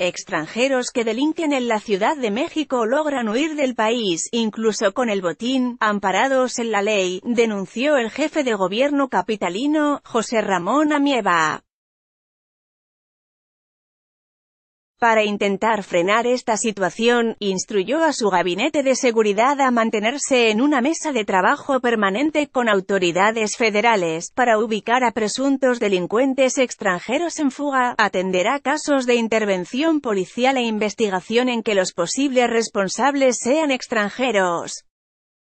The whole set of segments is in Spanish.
Extranjeros que delinquen en la Ciudad de México logran huir del país, incluso con el botín, amparados en la ley, denunció el jefe de gobierno capitalino, José Ramón Amieva. Para intentar frenar esta situación, instruyó a su gabinete de seguridad a mantenerse en una mesa de trabajo permanente con autoridades federales, para ubicar a presuntos delincuentes extranjeros en fuga, atenderá casos de intervención policial e investigación en que los posibles responsables sean extranjeros.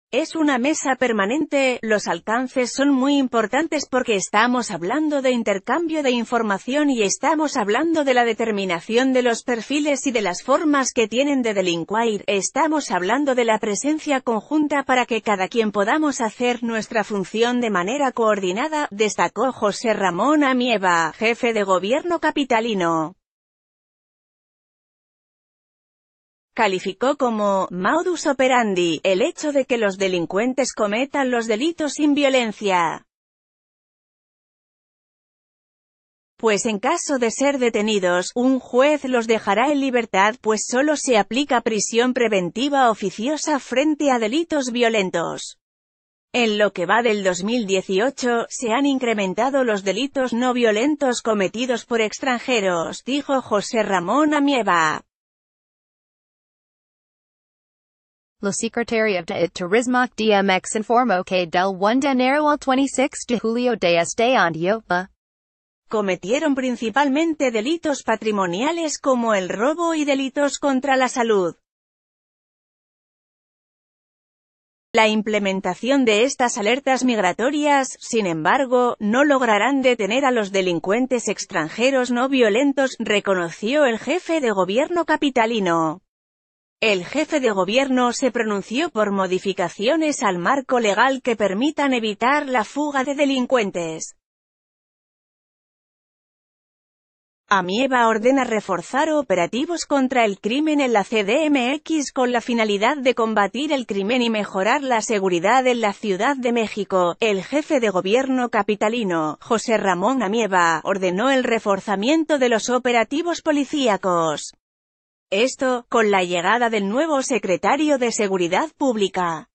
Es una mesa permanente, los alcances son muy importantes porque estamos hablando de intercambio de información y estamos hablando de la determinación de los perfiles y de las formas que tienen de delincuir, estamos hablando de la presencia conjunta para que cada quien podamos hacer nuestra función de manera coordinada, destacó José Ramón Amieva, jefe de gobierno capitalino. calificó como «modus operandi» el hecho de que los delincuentes cometan los delitos sin violencia. Pues en caso de ser detenidos, un juez los dejará en libertad pues solo se aplica prisión preventiva oficiosa frente a delitos violentos. En lo que va del 2018, se han incrementado los delitos no violentos cometidos por extranjeros, dijo José Ramón Amieva. La Secretaría de Turismo DMX informó que del 1 de enero al 26 de julio de este año, cometieron principalmente delitos patrimoniales como el robo y delitos contra la salud. La implementación de estas alertas migratorias, sin embargo, no lograrán detener a los delincuentes extranjeros no violentos, reconoció el jefe de gobierno capitalino. El jefe de gobierno se pronunció por modificaciones al marco legal que permitan evitar la fuga de delincuentes. Amieva ordena reforzar operativos contra el crimen en la CDMX con la finalidad de combatir el crimen y mejorar la seguridad en la Ciudad de México. El jefe de gobierno capitalino, José Ramón Amieva, ordenó el reforzamiento de los operativos policíacos. Esto, con la llegada del nuevo secretario de Seguridad Pública,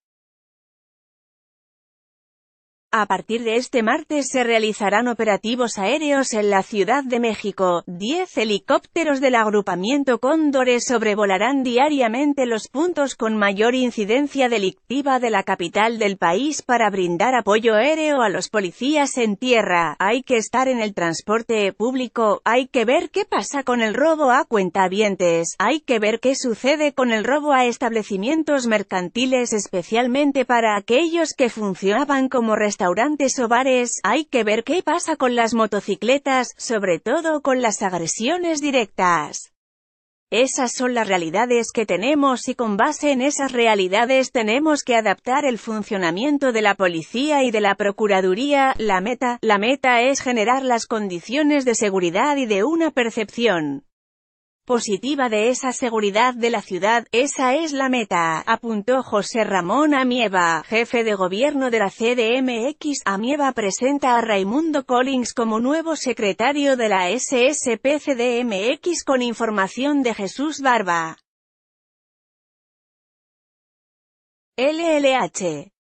a partir de este martes se realizarán operativos aéreos en la Ciudad de México. Diez helicópteros del agrupamiento Cóndores sobrevolarán diariamente los puntos con mayor incidencia delictiva de la capital del país para brindar apoyo aéreo a los policías en tierra. Hay que estar en el transporte público, hay que ver qué pasa con el robo a cuentavientes, hay que ver qué sucede con el robo a establecimientos mercantiles especialmente para aquellos que funcionaban como restaurantes restaurantes o bares, hay que ver qué pasa con las motocicletas, sobre todo con las agresiones directas. Esas son las realidades que tenemos y con base en esas realidades tenemos que adaptar el funcionamiento de la policía y de la procuraduría. La meta, la meta es generar las condiciones de seguridad y de una percepción positiva de esa seguridad de la ciudad, esa es la meta, apuntó José Ramón Amieva, jefe de gobierno de la CDMX. Amieva presenta a Raimundo Collins como nuevo secretario de la SSP-CDMX con información de Jesús Barba. LLH